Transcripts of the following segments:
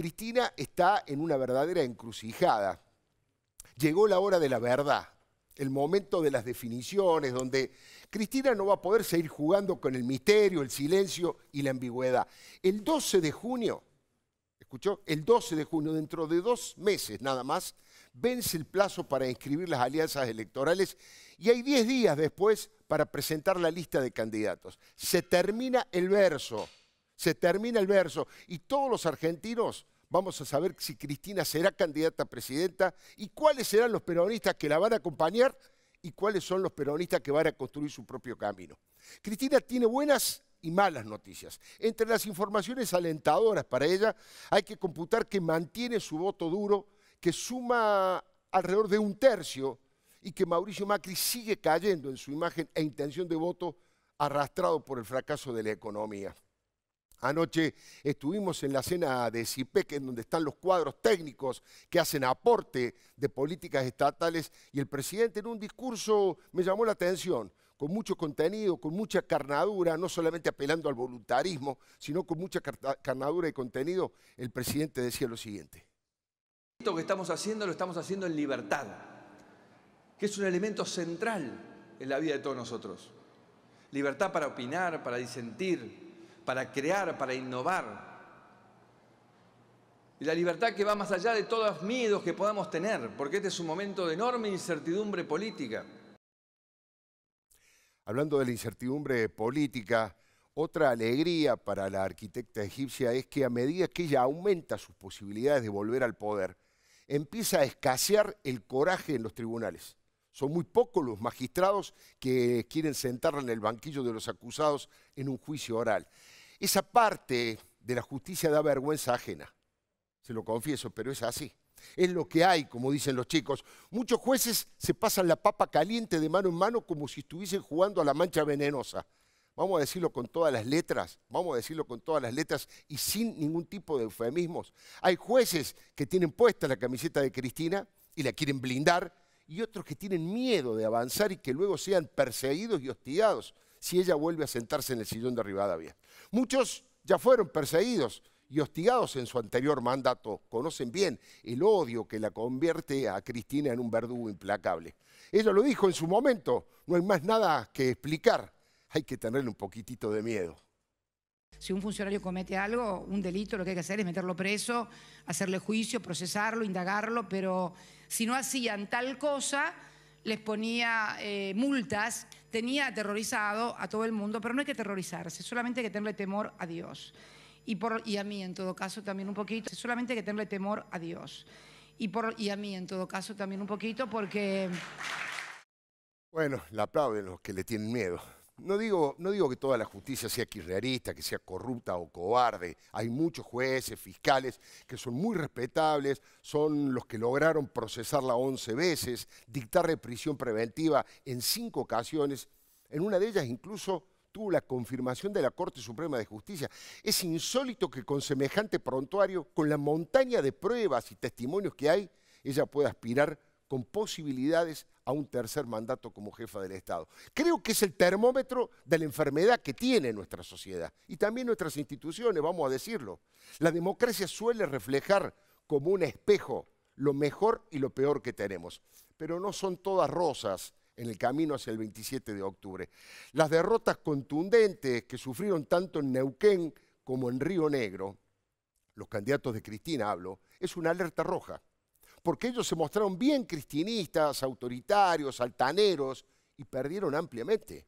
Cristina está en una verdadera encrucijada. Llegó la hora de la verdad, el momento de las definiciones, donde Cristina no va a poder seguir jugando con el misterio, el silencio y la ambigüedad. El 12 de junio, ¿escuchó? El 12 de junio, dentro de dos meses nada más, vence el plazo para inscribir las alianzas electorales y hay 10 días después para presentar la lista de candidatos. Se termina el verso se termina el verso y todos los argentinos vamos a saber si Cristina será candidata a presidenta y cuáles serán los peronistas que la van a acompañar y cuáles son los peronistas que van a construir su propio camino. Cristina tiene buenas y malas noticias. Entre las informaciones alentadoras para ella hay que computar que mantiene su voto duro, que suma alrededor de un tercio y que Mauricio Macri sigue cayendo en su imagen e intención de voto arrastrado por el fracaso de la economía. Anoche estuvimos en la cena de CIPEC, en donde están los cuadros técnicos que hacen aporte de políticas estatales, y el presidente en un discurso me llamó la atención, con mucho contenido, con mucha carnadura, no solamente apelando al voluntarismo, sino con mucha carnadura y contenido, el presidente decía lo siguiente. Esto que estamos haciendo lo estamos haciendo en libertad, que es un elemento central en la vida de todos nosotros. Libertad para opinar, para disentir, para crear, para innovar. Y la libertad que va más allá de todos los miedos que podamos tener, porque este es un momento de enorme incertidumbre política. Hablando de la incertidumbre política, otra alegría para la arquitecta egipcia es que a medida que ella aumenta sus posibilidades de volver al poder, empieza a escasear el coraje en los tribunales. Son muy pocos los magistrados que quieren sentarla en el banquillo de los acusados en un juicio oral. Esa parte de la justicia da vergüenza ajena, se lo confieso, pero es así. Es lo que hay, como dicen los chicos. Muchos jueces se pasan la papa caliente de mano en mano como si estuviesen jugando a la mancha venenosa. Vamos a decirlo con todas las letras, vamos a decirlo con todas las letras y sin ningún tipo de eufemismos. Hay jueces que tienen puesta la camiseta de Cristina y la quieren blindar, y otros que tienen miedo de avanzar y que luego sean perseguidos y hostigados si ella vuelve a sentarse en el sillón de Rivadavia. Muchos ya fueron perseguidos y hostigados en su anterior mandato. Conocen bien el odio que la convierte a Cristina en un verdugo implacable. Ella lo dijo en su momento, no hay más nada que explicar, hay que tenerle un poquitito de miedo. Si un funcionario comete algo, un delito, lo que hay que hacer es meterlo preso, hacerle juicio, procesarlo, indagarlo, pero si no hacían tal cosa, les ponía eh, multas tenía aterrorizado a todo el mundo, pero no hay que aterrorizarse, solamente que tenerle temor a Dios. Y, por, y a mí en todo caso también un poquito, solamente que tenerle temor a Dios. Y, por, y a mí en todo caso también un poquito porque... Bueno, le de los que le tienen miedo. No digo, no digo que toda la justicia sea kirchnerista, que sea corrupta o cobarde. Hay muchos jueces, fiscales, que son muy respetables, son los que lograron procesarla 11 veces, dictar prisión preventiva en cinco ocasiones. En una de ellas incluso tuvo la confirmación de la Corte Suprema de Justicia. Es insólito que con semejante prontuario, con la montaña de pruebas y testimonios que hay, ella pueda aspirar con posibilidades a un tercer mandato como jefa del Estado. Creo que es el termómetro de la enfermedad que tiene nuestra sociedad y también nuestras instituciones, vamos a decirlo. La democracia suele reflejar como un espejo lo mejor y lo peor que tenemos, pero no son todas rosas en el camino hacia el 27 de octubre. Las derrotas contundentes que sufrieron tanto en Neuquén como en Río Negro, los candidatos de Cristina hablo, es una alerta roja porque ellos se mostraron bien cristianistas, autoritarios, altaneros, y perdieron ampliamente.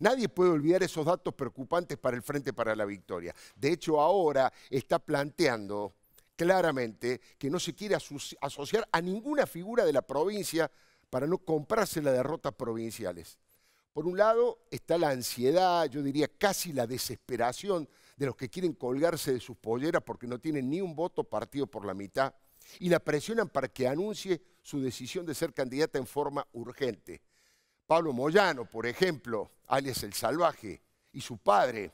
Nadie puede olvidar esos datos preocupantes para el Frente para la Victoria. De hecho, ahora está planteando claramente que no se quiere asociar a ninguna figura de la provincia para no comprarse la derrota provinciales. Por un lado está la ansiedad, yo diría casi la desesperación de los que quieren colgarse de sus polleras porque no tienen ni un voto partido por la mitad y la presionan para que anuncie su decisión de ser candidata en forma urgente. Pablo Moyano, por ejemplo, alias El Salvaje, y su padre,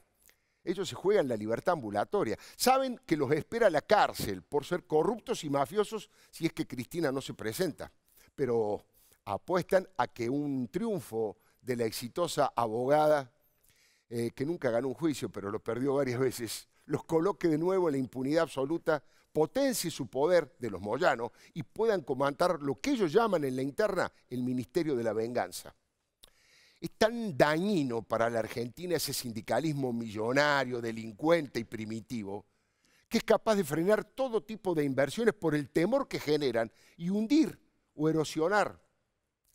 ellos se juegan la libertad ambulatoria. Saben que los espera la cárcel por ser corruptos y mafiosos si es que Cristina no se presenta. Pero apuestan a que un triunfo de la exitosa abogada, eh, que nunca ganó un juicio, pero lo perdió varias veces, los coloque de nuevo en la impunidad absoluta potencie su poder de los Moyanos y puedan comandar lo que ellos llaman en la interna el Ministerio de la Venganza. Es tan dañino para la Argentina ese sindicalismo millonario, delincuente y primitivo, que es capaz de frenar todo tipo de inversiones por el temor que generan y hundir o erosionar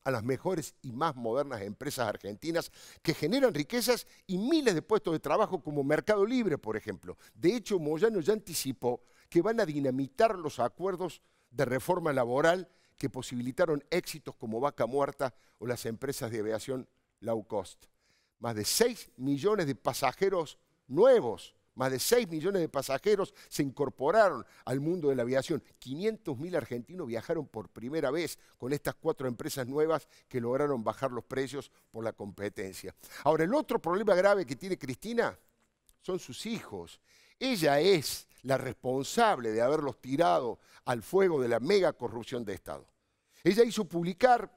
a las mejores y más modernas empresas argentinas que generan riquezas y miles de puestos de trabajo como Mercado Libre, por ejemplo. De hecho, Moyano ya anticipó que van a dinamitar los acuerdos de reforma laboral que posibilitaron éxitos como Vaca Muerta o las empresas de aviación low cost. Más de 6 millones de pasajeros nuevos, más de 6 millones de pasajeros se incorporaron al mundo de la aviación. mil argentinos viajaron por primera vez con estas cuatro empresas nuevas que lograron bajar los precios por la competencia. Ahora, el otro problema grave que tiene Cristina son sus hijos ella es la responsable de haberlos tirado al fuego de la mega corrupción de Estado. Ella hizo publicar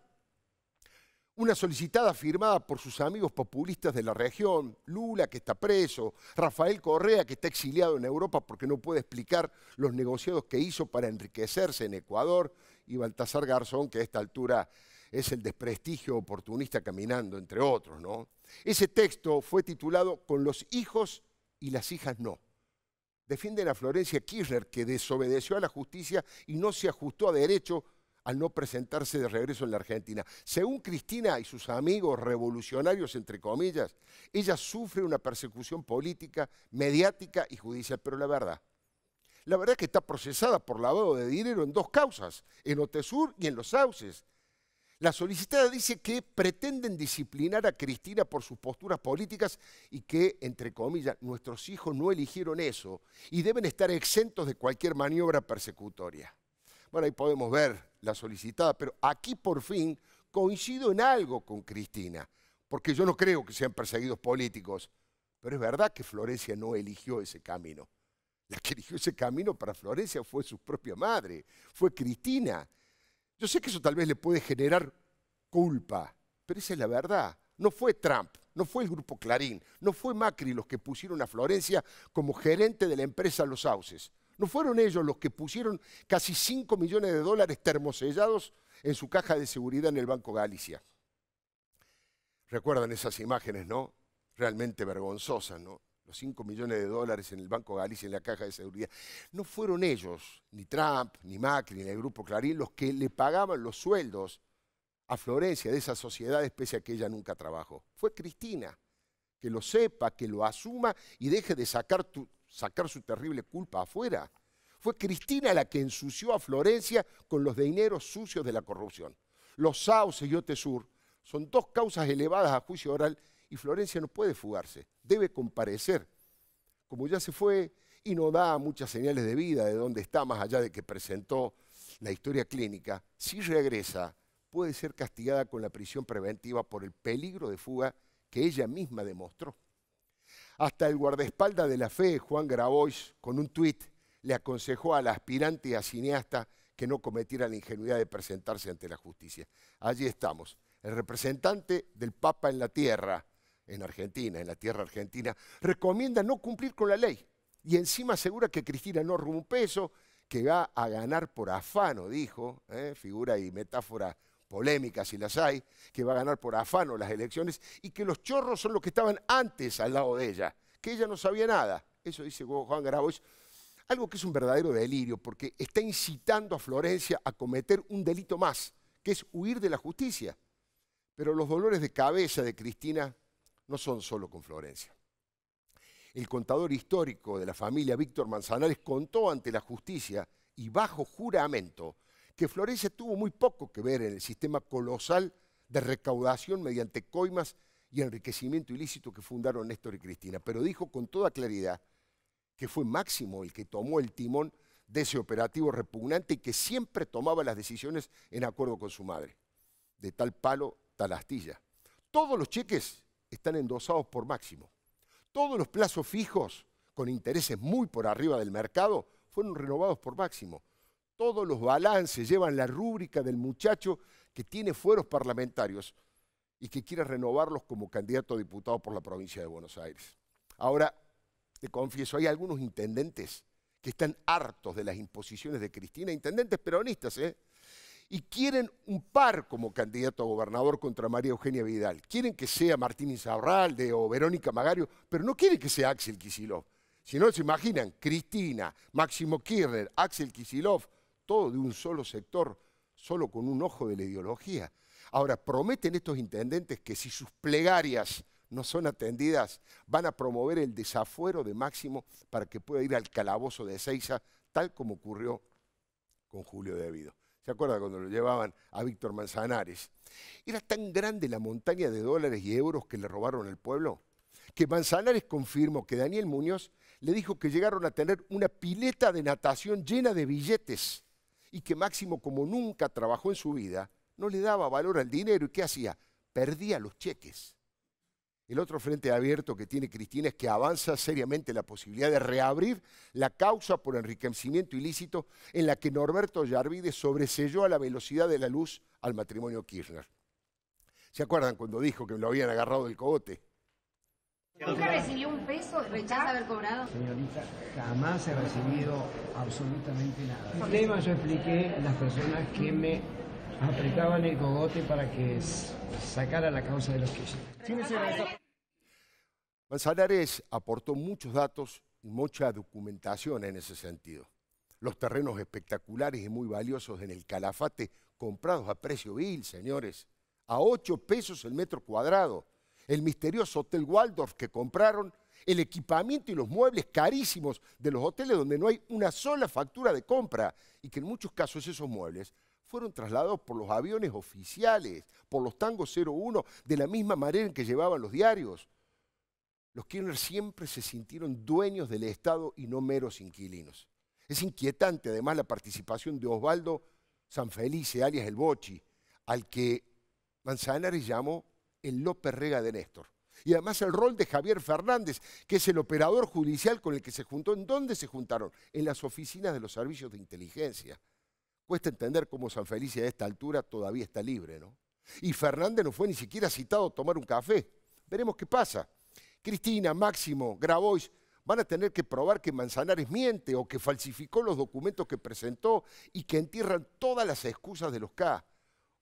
una solicitada firmada por sus amigos populistas de la región, Lula que está preso, Rafael Correa que está exiliado en Europa porque no puede explicar los negociados que hizo para enriquecerse en Ecuador, y Baltasar Garzón que a esta altura es el desprestigio oportunista caminando, entre otros. ¿no? Ese texto fue titulado Con los hijos y las hijas no. Defienden a Florencia Kirchner, que desobedeció a la justicia y no se ajustó a derecho al no presentarse de regreso en la Argentina. Según Cristina y sus amigos revolucionarios, entre comillas, ella sufre una persecución política, mediática y judicial. Pero la verdad, la verdad es que está procesada por lavado de dinero en dos causas, en Otesur y en Los Sauces. La solicitada dice que pretenden disciplinar a Cristina por sus posturas políticas y que, entre comillas, nuestros hijos no eligieron eso y deben estar exentos de cualquier maniobra persecutoria. Bueno, ahí podemos ver la solicitada, pero aquí por fin coincido en algo con Cristina, porque yo no creo que sean perseguidos políticos, pero es verdad que Florencia no eligió ese camino. La que eligió ese camino para Florencia fue su propia madre, fue Cristina. Yo sé que eso tal vez le puede generar culpa, pero esa es la verdad. No fue Trump, no fue el grupo Clarín, no fue Macri los que pusieron a Florencia como gerente de la empresa Los Sauces. No fueron ellos los que pusieron casi 5 millones de dólares termosellados en su caja de seguridad en el Banco Galicia. Recuerdan esas imágenes, ¿no? Realmente vergonzosas, ¿no? 5 millones de dólares en el Banco Galicia, en la caja de seguridad, no fueron ellos, ni Trump, ni Macri, ni el Grupo Clarín, los que le pagaban los sueldos a Florencia de esa sociedad pese a que ella nunca trabajó. Fue Cristina, que lo sepa, que lo asuma y deje de sacar, su terrible culpa afuera. Fue Cristina la que ensució a Florencia con los dineros sucios de la corrupción. Los sauces y Otesur son dos causas elevadas a juicio oral y Florencia no puede fugarse, debe comparecer. Como ya se fue y no da muchas señales de vida de dónde está, más allá de que presentó la historia clínica, si regresa puede ser castigada con la prisión preventiva por el peligro de fuga que ella misma demostró. Hasta el guardaespalda de la fe, Juan Grabois, con un tuit, le aconsejó a la aspirante y a cineasta que no cometiera la ingenuidad de presentarse ante la justicia. Allí estamos, el representante del Papa en la tierra, en Argentina, en la tierra argentina, recomienda no cumplir con la ley y encima asegura que Cristina no roba un peso, que va a ganar por afano, dijo, ¿eh? figura y metáfora polémica si las hay, que va a ganar por afano las elecciones y que los chorros son los que estaban antes al lado de ella, que ella no sabía nada. Eso dice Juan Grabois, algo que es un verdadero delirio porque está incitando a Florencia a cometer un delito más, que es huir de la justicia. Pero los dolores de cabeza de Cristina no son solo con Florencia. El contador histórico de la familia Víctor Manzanares contó ante la justicia y bajo juramento que Florencia tuvo muy poco que ver en el sistema colosal de recaudación mediante coimas y enriquecimiento ilícito que fundaron Néstor y Cristina, pero dijo con toda claridad que fue Máximo el que tomó el timón de ese operativo repugnante y que siempre tomaba las decisiones en acuerdo con su madre. De tal palo, tal astilla. Todos los cheques están endosados por máximo. Todos los plazos fijos, con intereses muy por arriba del mercado, fueron renovados por máximo. Todos los balances llevan la rúbrica del muchacho que tiene fueros parlamentarios y que quiere renovarlos como candidato a diputado por la provincia de Buenos Aires. Ahora, te confieso, hay algunos intendentes que están hartos de las imposiciones de Cristina, intendentes peronistas, ¿eh? y quieren un par como candidato a gobernador contra María Eugenia Vidal. Quieren que sea Martín Insaurralde o Verónica Magario, pero no quieren que sea Axel Kisilov. Si no se imaginan, Cristina, Máximo Kirchner, Axel Kisilov, todo de un solo sector, solo con un ojo de la ideología. Ahora, prometen estos intendentes que si sus plegarias no son atendidas, van a promover el desafuero de Máximo para que pueda ir al calabozo de Ezeiza, tal como ocurrió con Julio Devido. ¿Se acuerda cuando lo llevaban a Víctor Manzanares? Era tan grande la montaña de dólares y euros que le robaron al pueblo que Manzanares confirmó que Daniel Muñoz le dijo que llegaron a tener una pileta de natación llena de billetes y que Máximo, como nunca trabajó en su vida, no le daba valor al dinero y ¿qué hacía? Perdía los cheques. El otro frente abierto que tiene Cristina es que avanza seriamente la posibilidad de reabrir la causa por enriquecimiento ilícito en la que Norberto Yarvide sobreselló a la velocidad de la luz al matrimonio Kirchner. ¿Se acuerdan cuando dijo que lo habían agarrado del cogote? ¿Nunca recibió un peso? ¿Rechaza haber cobrado? Señorita, jamás he recibido absolutamente nada. El tema yo expliqué las personas que me apretaban el cogote para que sacara la causa de los Kirchner. Manzanares aportó muchos datos y mucha documentación en ese sentido. Los terrenos espectaculares y muy valiosos en el Calafate, comprados a precio vil, señores, a 8 pesos el metro cuadrado. El misterioso Hotel Waldorf que compraron, el equipamiento y los muebles carísimos de los hoteles donde no hay una sola factura de compra y que en muchos casos esos muebles fueron trasladados por los aviones oficiales, por los tangos 01, de la misma manera en que llevaban los diarios. Los Kirchner siempre se sintieron dueños del Estado y no meros inquilinos. Es inquietante además la participación de Osvaldo Sanfelice, alias el Bochi, al que Manzanares llamó el López Rega de Néstor. Y además el rol de Javier Fernández, que es el operador judicial con el que se juntó. ¿En dónde se juntaron? En las oficinas de los servicios de inteligencia. Cuesta entender cómo San Felice a esta altura todavía está libre, ¿no? Y Fernández no fue ni siquiera citado a tomar un café. Veremos qué pasa. Cristina, Máximo, Grabois van a tener que probar que Manzanares miente o que falsificó los documentos que presentó y que entierran todas las excusas de los K.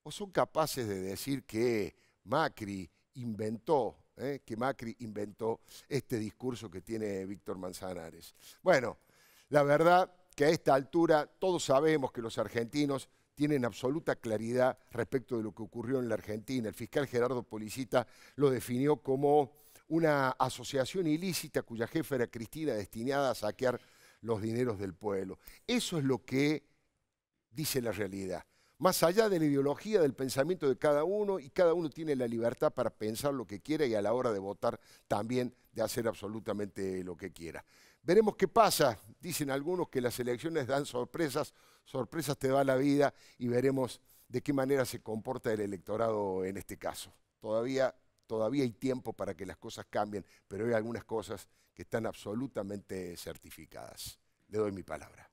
O son capaces de decir que Macri inventó, eh, que Macri inventó este discurso que tiene Víctor Manzanares. Bueno, la verdad que a esta altura todos sabemos que los argentinos tienen absoluta claridad respecto de lo que ocurrió en la Argentina. El fiscal Gerardo Policita lo definió como una asociación ilícita cuya jefa era Cristina destinada a saquear los dineros del pueblo. Eso es lo que dice la realidad. Más allá de la ideología, del pensamiento de cada uno, y cada uno tiene la libertad para pensar lo que quiera y a la hora de votar también de hacer absolutamente lo que quiera. Veremos qué pasa. Dicen algunos que las elecciones dan sorpresas, sorpresas te da la vida y veremos de qué manera se comporta el electorado en este caso. Todavía, todavía hay tiempo para que las cosas cambien, pero hay algunas cosas que están absolutamente certificadas. Le doy mi palabra.